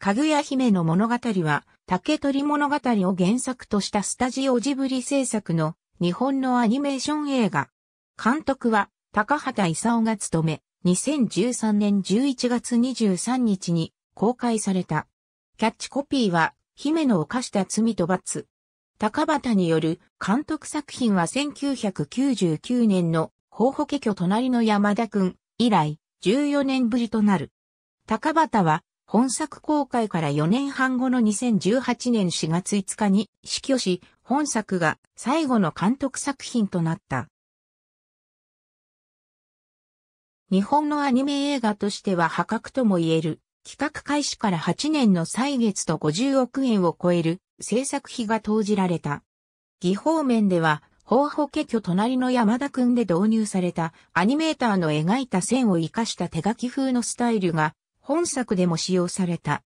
かぐや姫の物語は、竹取物語を原作としたスタジオジブリ制作の日本のアニメーション映画。監督は、高畑勲が務め、2013年11月23日に公開された。キャッチコピーは、姫の犯した罪と罰。高畑による監督作品は1999年の、候補家居隣の山田くん以来、14年ぶりとなる。高畑は、本作公開から4年半後の2018年4月5日に死去し、本作が最後の監督作品となった。日本のアニメ映画としては破格とも言える、企画開始から8年の歳月と50億円を超える制作費が投じられた。技法面では、法保家居隣の山田くんで導入されたアニメーターの描いた線を活かした手書き風のスタイルが本作でも使用された。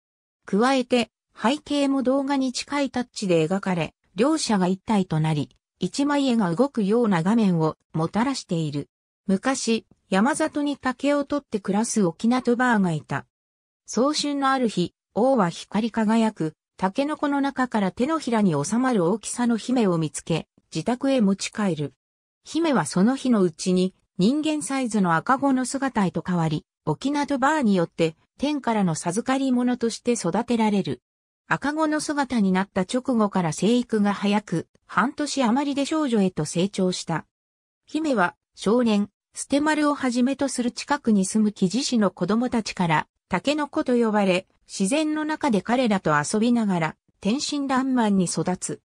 加えて、背景も動画に近いタッチで描かれ、両者が一体となり、一枚絵が動くような画面をもたらしている。昔、山里に竹を取って暮らす沖縄とバーがいた。早春のある日、王は光り輝く、竹の子の中から手のひらに収まる大きさの姫を見つけ、自宅へ持ち帰る。姫はその日のうちに人間サイズの赤子の姿へと変わり、沖縄とバーによって天からの授かり物として育てられる。赤子の姿になった直後から生育が早く、半年余りで少女へと成長した。姫は少年、捨て丸をはじめとする近くに住む木地市の子供たちから、竹の子と呼ばれ、自然の中で彼らと遊びながら、天真爛漫に育つ。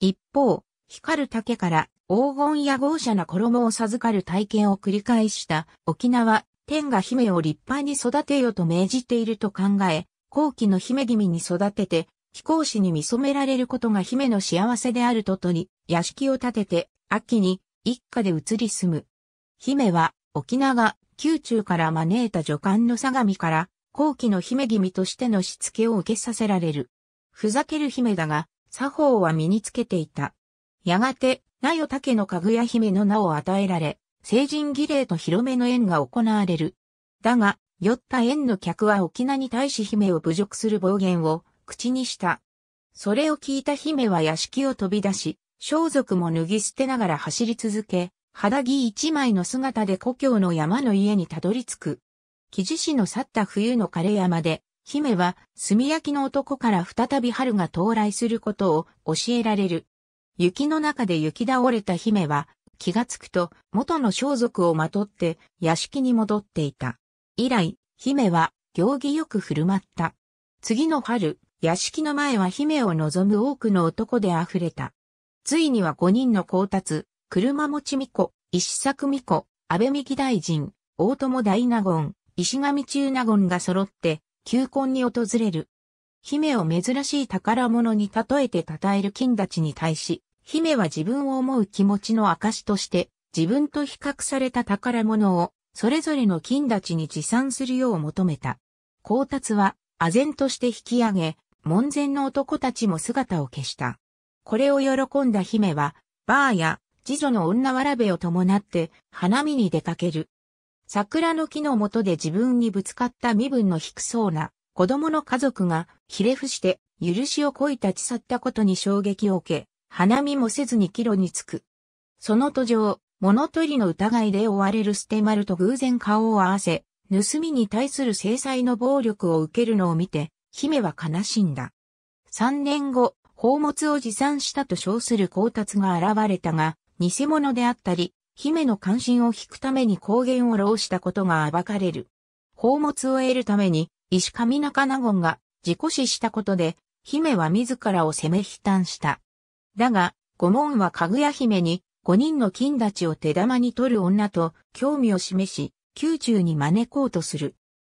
一方、光る竹から黄金や豪奢な衣を授かる体験を繰り返した沖縄天が姫を立派に育てよと命じていると考え、後期の姫君に育てて、飛行士に見染められることが姫の幸せであるととに、屋敷を建てて、秋に一家で移り住む。姫は、沖縄、宮中から招いた女官の相模から、後期の姫君としてのしつけを受けさせられる。ふざける姫だが、作法は身につけていた。やがて、名代竹のかぐや姫の名を与えられ、成人儀礼と広めの宴が行われる。だが、酔った宴の客は沖縄に対し姫を侮辱する暴言を口にした。それを聞いた姫は屋敷を飛び出し、装束も脱ぎ捨てながら走り続け、肌着一枚の姿で故郷の山の家にたどり着く。木地市の去った冬の枯山で、姫は炭焼きの男から再び春が到来することを教えられる。雪の中で雪倒れた姫は気がつくと元の装束をまとって屋敷に戻っていた。以来、姫は行儀よく振る舞った。次の春、屋敷の前は姫を望む多くの男で溢れた。ついには五人の高達、車持美子、石作美子、安倍美大臣、大友大納言、石上中納言が揃って、求婚に訪れる。姫を珍しい宝物に例えて称える金たちに対し、姫は自分を思う気持ちの証として、自分と比較された宝物を、それぞれの金立ちに持参するよう求めた。光達は、唖然として引き上げ、門前の男たちも姿を消した。これを喜んだ姫は、バーや、次女の女わらべを伴って、花見に出かける。桜の木の下で自分にぶつかった身分の低そうな、子供の家族が、ひれ伏して、許しをこい立ち去ったことに衝撃を受け、花見もせずに帰路に着く。その途上、物取りの疑いで追われるステマルと偶然顔を合わせ、盗みに対する制裁の暴力を受けるのを見て、姫は悲しんだ。三年後、宝物を持参したと称する光達が現れたが、偽物であったり、姫の関心を引くために公言を浪したことが暴かれる。宝物を得るために、石上中納言が自己死したことで、姫は自らを責め悲嘆した。だが、五門はかぐや姫に、五人の金立ちを手玉に取る女と興味を示し、宮中に招こうとする。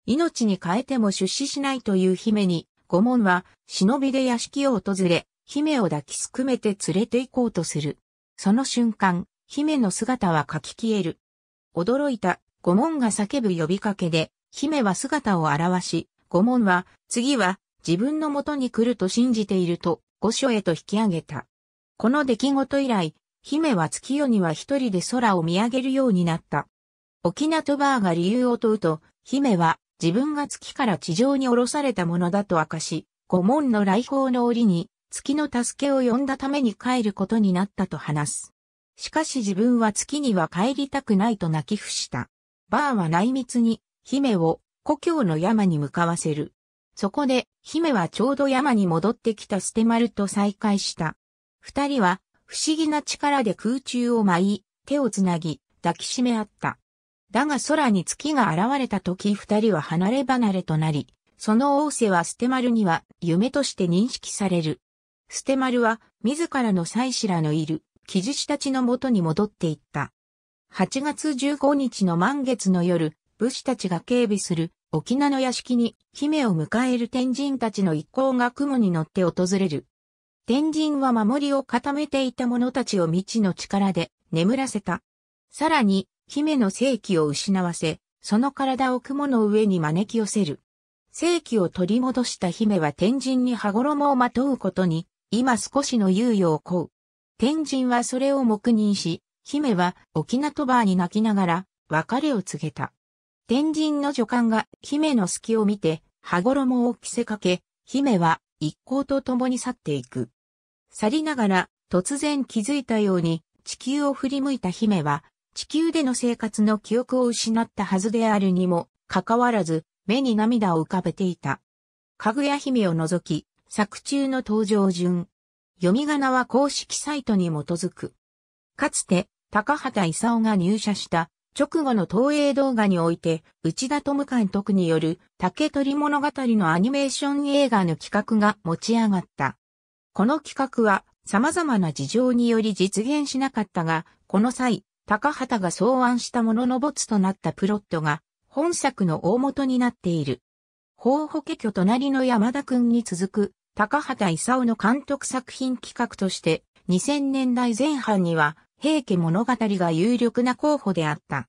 命に変えても出資しないという姫に、五門は忍びで屋敷を訪れ、姫を抱きすくめて連れて行こうとする。その瞬間、姫の姿はかき消える。驚いた五門が叫ぶ呼びかけで、姫は姿を現し、五門は次は自分の元に来ると信じていると御所へと引き上げた。この出来事以来、姫は月夜には一人で空を見上げるようになった。沖縄とバーが理由を問うと、姫は自分が月から地上に降ろされたものだと明かし、五門の来訪の折に月の助けを呼んだために帰ることになったと話す。しかし自分は月には帰りたくないと泣き伏した。バーは内密に姫を故郷の山に向かわせる。そこで姫はちょうど山に戻ってきたステマルと再会した。二人は不思議な力で空中を舞い、手をつなぎ、抱きしめ合った。だが空に月が現れた時二人は離れ離れとなり、その王政は捨て丸には夢として認識される。捨て丸は自らの妻子らのいる記事たちの元に戻っていった。8月15日の満月の夜、武士たちが警備する沖縄の屋敷に姫を迎える天神たちの一行が雲に乗って訪れる。天神は守りを固めていた者たちを未知の力で眠らせた。さらに、姫の正気を失わせ、その体を雲の上に招き寄せる。正気を取り戻した姫は天神に羽衣をまとうことに、今少しの猶予を請う。天神はそれを黙認し、姫は沖縄とばーに泣きながら別れを告げた。天神の女官が姫の隙を見て、羽衣を着せかけ、姫は一行と共に去っていく。去りながら、突然気づいたように、地球を振り向いた姫は、地球での生活の記憶を失ったはずであるにも、かかわらず、目に涙を浮かべていた。かぐや姫を除き、作中の登場順。読み仮名は公式サイトに基づく。かつて、高畑勲が入社した直後の東映動画において、内田智監督による竹取物語のアニメーション映画の企画が持ち上がった。この企画は様々な事情により実現しなかったが、この際、高畑が草案したものの没となったプロットが、本作の大元になっている。法保家居隣の山田くんに続く、高畑勲の監督作品企画として、2000年代前半には、平家物語が有力な候補であった。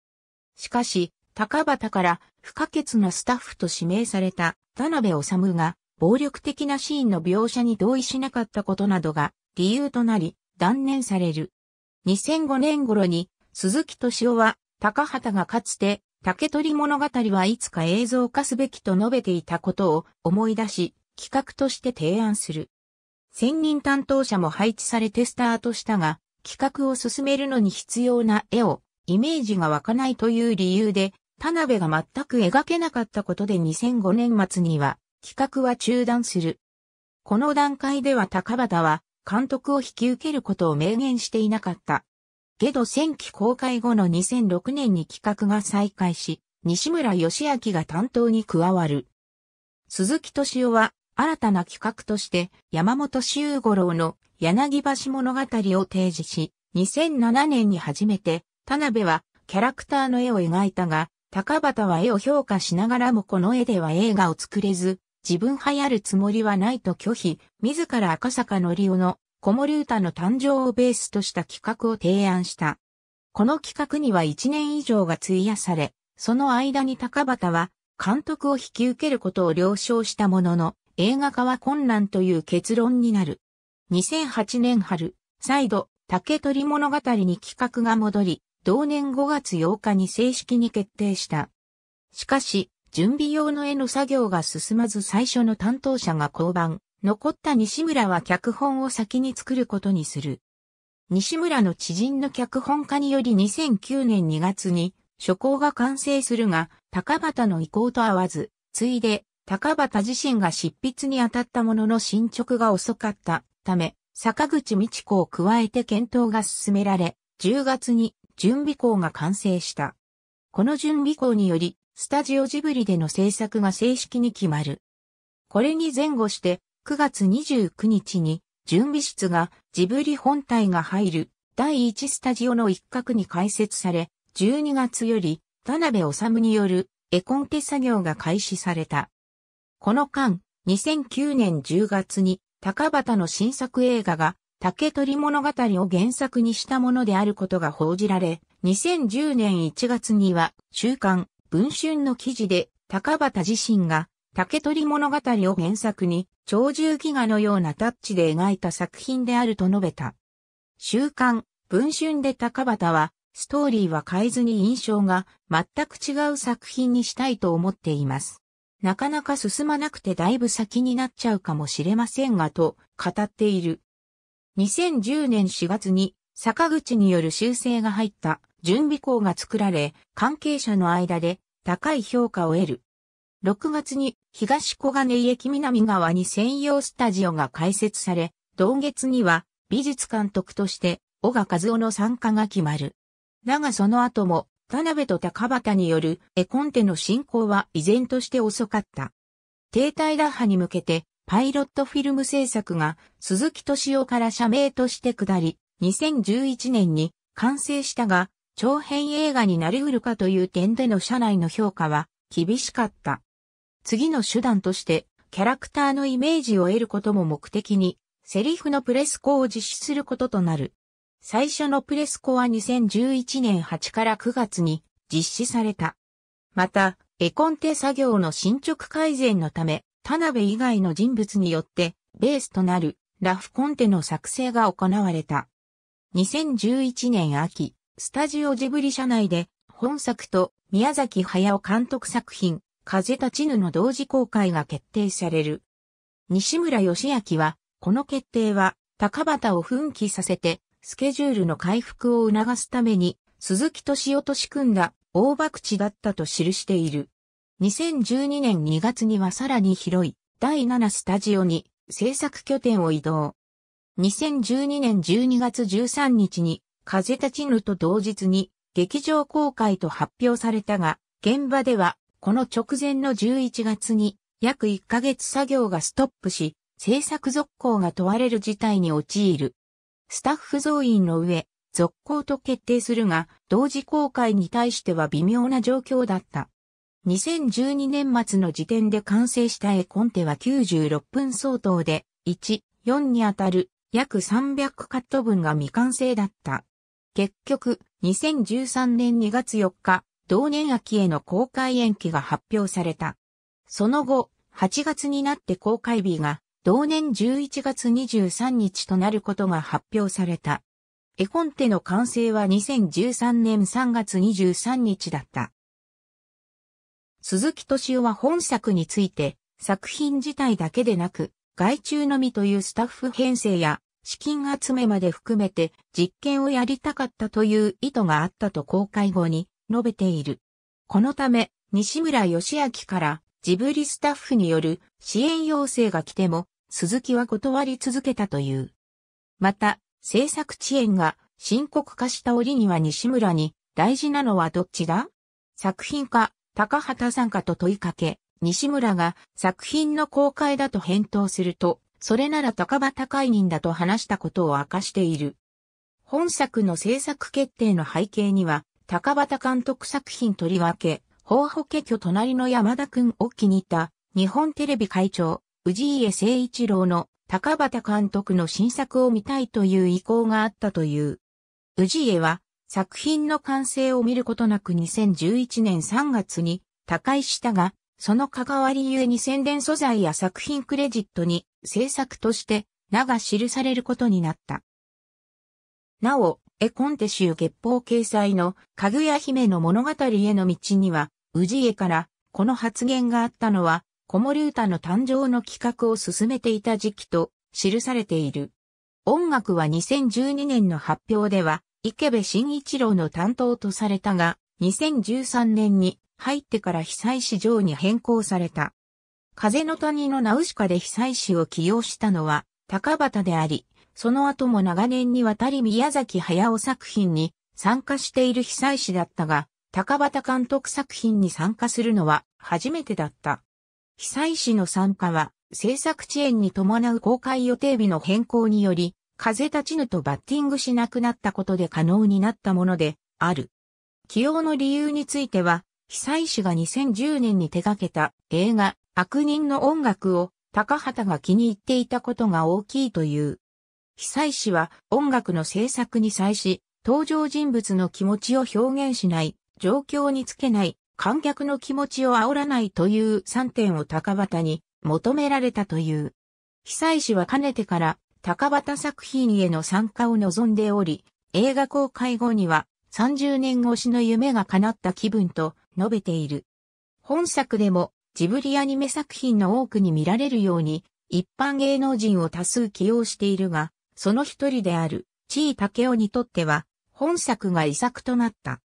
しかし、高畑から不可欠なスタッフと指名された田辺治が暴力的なシーンの描写に同意しなかったことなどが理由となり断念される。2005年頃に鈴木敏夫は高畑がかつて竹取物語はいつか映像化すべきと述べていたことを思い出し企画として提案する。専任担当者も配置されてスタートしたが企画を進めるのに必要な絵をイメージが湧かないという理由で、田辺が全く描けなかったことで2005年末には企画は中断する。この段階では高畑は監督を引き受けることを明言していなかった。けど戦記公開後の2006年に企画が再開し、西村義明が担当に加わる。鈴木敏夫は新たな企画として山本周五郎の柳橋物語を提示し、2007年に初めて、田辺はキャラクターの絵を描いたが、高畑は絵を評価しながらもこの絵では映画を作れず、自分流行るつもりはないと拒否、自ら赤坂のりおの子守歌の誕生をベースとした企画を提案した。この企画には1年以上が費やされ、その間に高畑は監督を引き受けることを了承したものの、映画化は困難という結論になる。2008年春、再度、竹取物語に企画が戻り、同年5月8日に正式に決定した。しかし、準備用の絵の作業が進まず最初の担当者が降板、残った西村は脚本を先に作ることにする。西村の知人の脚本家により2009年2月に、初稿が完成するが、高畑の意向と合わず、ついで、高畑自身が執筆に当たったものの進捗が遅かったため、坂口道子を加えて検討が進められ、10月に準備校が完成した。この準備校により、スタジオジブリでの制作が正式に決まる。これに前後して、9月29日に、準備室がジブリ本体が入る第1スタジオの一角に開設され、12月より田辺治による絵コンテ作業が開始された。この間、2009年10月に高畑の新作映画が竹取物語を原作にしたものであることが報じられ、2010年1月には週刊文春の記事で高畑自身が竹取物語を原作に鳥獣戯画のようなタッチで描いた作品であると述べた。週刊文春で高畑はストーリーは変えずに印象が全く違う作品にしたいと思っています。なかなか進まなくてだいぶ先になっちゃうかもしれませんがと語っている。2010年4月に坂口による修正が入った準備校が作られ、関係者の間で高い評価を得る。6月に東小金井駅南側に専用スタジオが開設され、同月には美術監督として小賀和夫の参加が決まる。だがその後も田辺と高畑による絵コンテの進行は依然として遅かった。停滞打破に向けて、パイロットフィルム制作が鈴木敏夫から社名として下り、2011年に完成したが、長編映画になり得るかという点での社内の評価は厳しかった。次の手段として、キャラクターのイメージを得ることも目的に、セリフのプレスコを実施することとなる。最初のプレスコは2011年8から9月に実施された。また、絵コンテ作業の進捗改善のため、田辺以外の人物によってベースとなるラフコンテの作成が行われた。2011年秋、スタジオジブリ社内で本作と宮崎駿監督作品、風立ちぬの同時公開が決定される。西村義明は、この決定は、高畑を奮起させて、スケジュールの回復を促すために、鈴木敏夫と仕組んだ大博打だったと記している。2012年2月にはさらに広い第7スタジオに制作拠点を移動。2012年12月13日に風立ちぬと同日に劇場公開と発表されたが、現場ではこの直前の11月に約1ヶ月作業がストップし、制作続行が問われる事態に陥る。スタッフ増員の上、続行と決定するが、同時公開に対しては微妙な状況だった。2012年末の時点で完成した絵コンテは96分相当で、1、4にあたる約300カット分が未完成だった。結局、2013年2月4日、同年秋への公開延期が発表された。その後、8月になって公開日が同年11月23日となることが発表された。絵コンテの完成は2013年3月23日だった。鈴木敏夫は本作について、作品自体だけでなく、外注のみというスタッフ編成や資金集めまで含めて実験をやりたかったという意図があったと公開後に述べている。このため、西村義明からジブリスタッフによる支援要請が来ても鈴木は断り続けたという。また、制作遅延が深刻化した折には西村に大事なのはどっちだ作品か、高畑さんかと問いかけ、西村が作品の公開だと返答すると、それなら高畑解任だと話したことを明かしている。本作の制作決定の背景には、高畑監督作品取り分け、法保家居隣の山田くんを気に入った、日本テレビ会長、氏家誠一郎の高畑監督の新作を見たいという意向があったという。氏家は作品の完成を見ることなく2011年3月に他界したが、その関わりゆえに宣伝素材や作品クレジットに制作として名が記されることになった。なお、絵コンテ集月報掲載のかぐや姫の物語への道には、氏家からこの発言があったのは子守歌の誕生の企画を進めていた時期と記されている。音楽は2012年の発表では、池部慎一郎の担当とされたが、2013年に入ってから被災市場に変更された。風の谷のナウシカで被災市を起用したのは高畑であり、その後も長年にわたり宮崎駿作品に参加している被災市だったが、高畑監督作品に参加するのは初めてだった。被災市の参加は、制作遅延に伴う公開予定日の変更により、風立ちぬとバッティングしなくなったことで可能になったもので、ある。起用の理由については、被災市が2010年に手掛けた映画、悪人の音楽を高畑が気に入っていたことが大きいという。被災市は音楽の制作に際し、登場人物の気持ちを表現しない、状況につけない、観客の気持ちを煽らないという3点を高畑に求められたという。被災地はかねてから高畑作品への参加を望んでおり、映画公開後には30年越しの夢が叶った気分と述べている。本作でもジブリアニメ作品の多くに見られるように一般芸能人を多数起用しているが、その一人である、地位武雄にとっては、本作が遺作となった。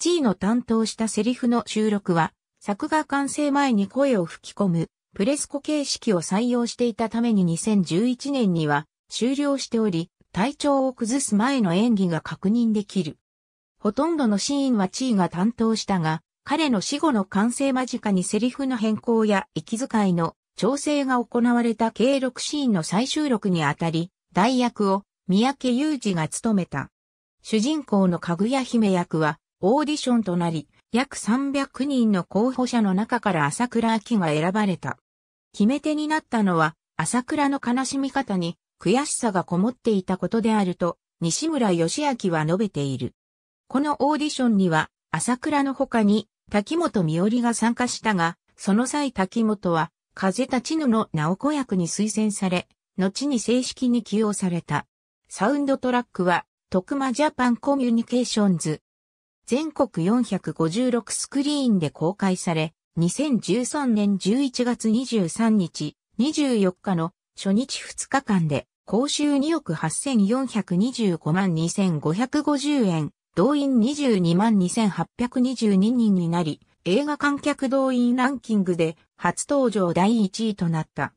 チーの担当したセリフの収録は、作画完成前に声を吹き込む、プレスコ形式を採用していたために2011年には終了しており、体調を崩す前の演技が確認できる。ほとんどのシーンはチーが担当したが、彼の死後の完成間近にセリフの変更や息遣いの調整が行われた計6シーンの再収録にあたり、代役を三宅裕二が務めた。主人公のかぐや姫役はオーディションとなり、約300人の候補者の中から朝倉明が選ばれた。決め手になったのは、朝倉の悲しみ方に悔しさがこもっていたことであると、西村義明は述べている。このオーディションには、朝倉の他に、滝本美織が参加したが、その際滝本は、風立ちぬの直子役に推薦され、後に正式に起用された。サウンドトラックは、徳間ジャパンコミュニケーションズ、全国456スクリーンで公開され、2013年11月23日、24日の初日2日間で、公衆2億8425万2550円、動員22万2822人になり、映画観客動員ランキングで初登場第1位となった。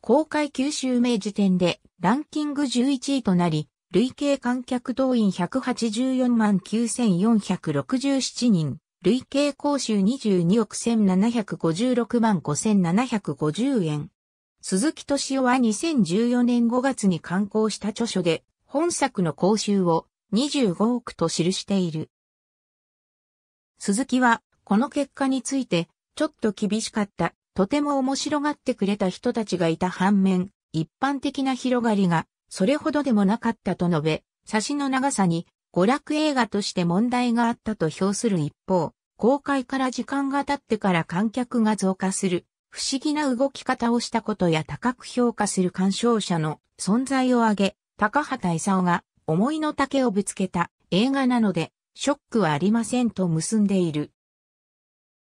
公開9週名時点でランキング11位となり、累計観客動員184万9467人、累計公衆22億1756万5750円。鈴木敏夫は2014年5月に刊行した著書で、本作の公衆を25億と記している。鈴木は、この結果について、ちょっと厳しかった、とても面白がってくれた人たちがいた反面、一般的な広がりがそれほどでもなかったと述べ、差しの長さに娯楽映画として問題があったと評する一方、公開から時間が経ってから観客が増加する、不思議な動き方をしたことや高く評価する鑑賞者の存在を挙げ、高畑勲が思いの丈をぶつけた映画なので、ショックはありませんと結んでいる。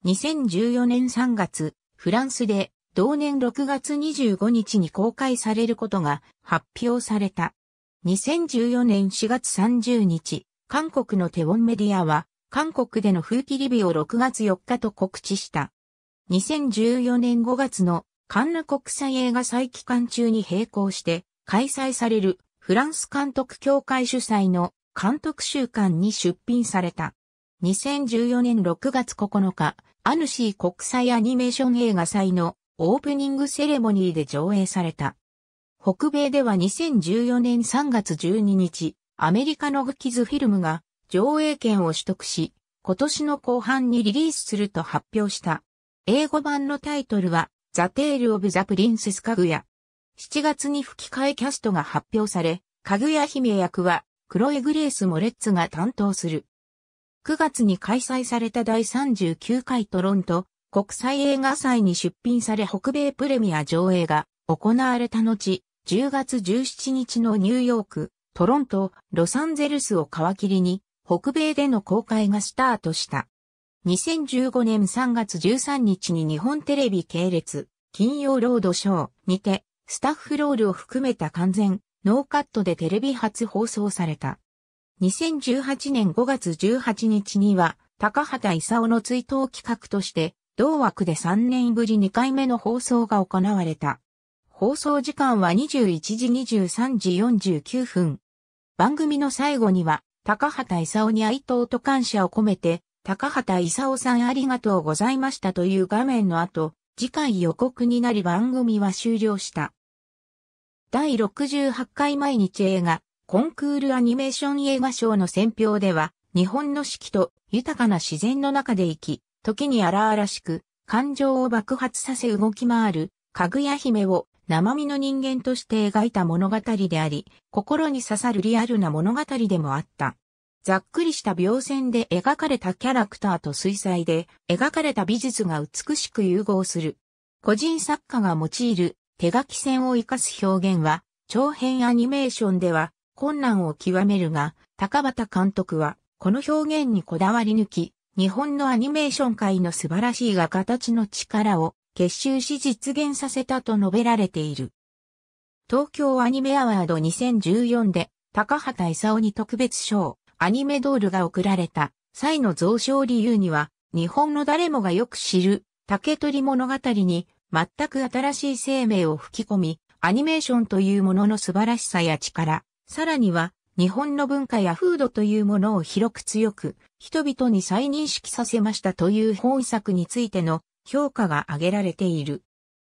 2014年3月、フランスで同年6月25日に公開されることが発表された。2014年4月30日、韓国のテウォンメディアは、韓国での風り日を6月4日と告知した。2014年5月のカンヌ国際映画祭期間中に並行して開催されるフランス監督協会主催の監督週間に出品された。2014年6月9日、アヌシー国際アニメーション映画祭のオープニングセレモニーで上映された。北米では2014年3月12日、アメリカのグキズフィルムが上映権を取得し、今年の後半にリリースすると発表した。英語版のタイトルは、ザ・テール・オブ・ザ・プリンセス・カグヤ。7月に吹き替えキャストが発表され、カグヤ姫役は、クロエ・グレース・モレッツが担当する。9月に開催された第39回トロント国際映画祭に出品され北米プレミア上映が行われた後、10月17日のニューヨーク、トロント、ロサンゼルスを皮切りに、北米での公開がスタートした。2015年3月13日に日本テレビ系列、金曜ロードショーにて、スタッフロールを含めた完全、ノーカットでテレビ初放送された。2018年5月18日には、高畑勲の追悼企画として、同枠で3年ぶり2回目の放送が行われた。放送時間は21時23時49分。番組の最後には、高畑勲に哀悼と感謝を込めて、高畑勲さんありがとうございましたという画面の後、次回予告になり番組は終了した。第68回毎日映画、コンクールアニメーション映画賞の選評では、日本の四季と豊かな自然の中で生き、時に荒々しく、感情を爆発させ動き回る、かぐや姫を生身の人間として描いた物語であり、心に刺さるリアルな物語でもあった。ざっくりした描線で描かれたキャラクターと水彩で描かれた美術が美しく融合する。個人作家が用いる手書き線を活かす表現は、長編アニメーションでは困難を極めるが、高畑監督はこの表現にこだわり抜き、日本のアニメーション界の素晴らしい画家たちの力を結集し実現させたと述べられている。東京アニメアワード2014で高畑勲に特別賞アニメドールが贈られた際の増賞理由には日本の誰もがよく知る竹取物語に全く新しい生命を吹き込みアニメーションというものの素晴らしさや力、さらには日本の文化や風土というものを広く強く人々に再認識させましたという本作についての評価が挙げられている。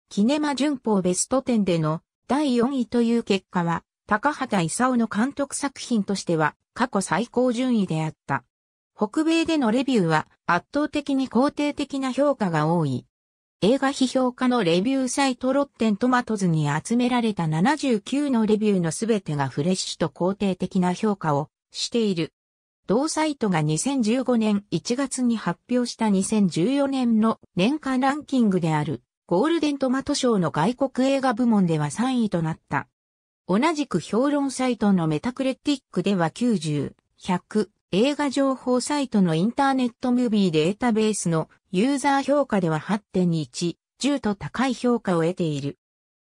キネマ旬報ベスト10での第4位という結果は、高畑勲の監督作品としては過去最高順位であった。北米でのレビューは圧倒的に肯定的な評価が多い。映画批評家のレビューサイトロッテントマトズに集められた79のレビューのすべてがフレッシュと肯定的な評価をしている。同サイトが2015年1月に発表した2014年の年間ランキングであるゴールデントマト賞の外国映画部門では3位となった。同じく評論サイトのメタクレティックでは90、100、映画情報サイトのインターネットムービーデータベースのユーザー評価では8.1、10と高い評価を得ている。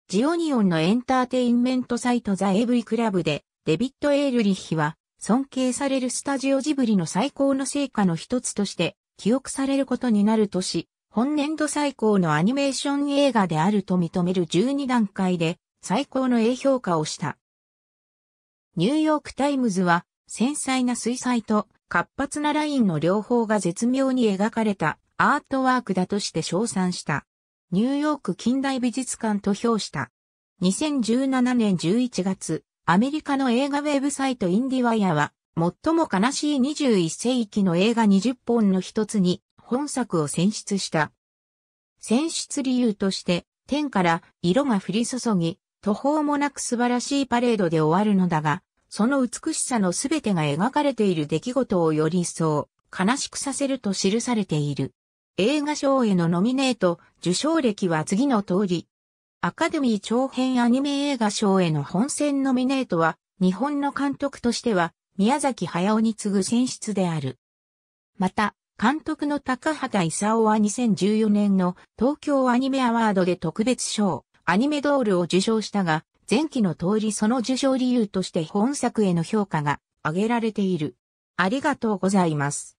ジオニオンのエンターテインメントサイトザ・エブイ・クラブでデビット・エールリッヒは尊敬されるスタジオジブリの最高の成果の一つとして記憶されることになるとし、本年度最高のアニメーション映画であると認める12段階で最高の A 評価をした。ニューヨークタイムズは繊細な水彩と活発なラインの両方が絶妙に描かれたアートワークだとして称賛した。ニューヨーク近代美術館と評した。2017年11月、アメリカの映画ウェブサイトインディワイヤは、最も悲しい21世紀の映画20本の一つに、本作を選出した。選出理由として、天から色が降り注ぎ、途方もなく素晴らしいパレードで終わるのだが、その美しさのすべてが描かれている出来事をより一層、悲しくさせると記されている。映画賞へのノミネート、受賞歴は次の通り、アカデミー長編アニメ映画賞への本選ノミネートは、日本の監督としては、宮崎駿に次ぐ選出である。また、監督の高畑勲は2014年の東京アニメアワードで特別賞、アニメドールを受賞したが、前期の通りその受賞理由として本作への評価が挙げられている。ありがとうございます。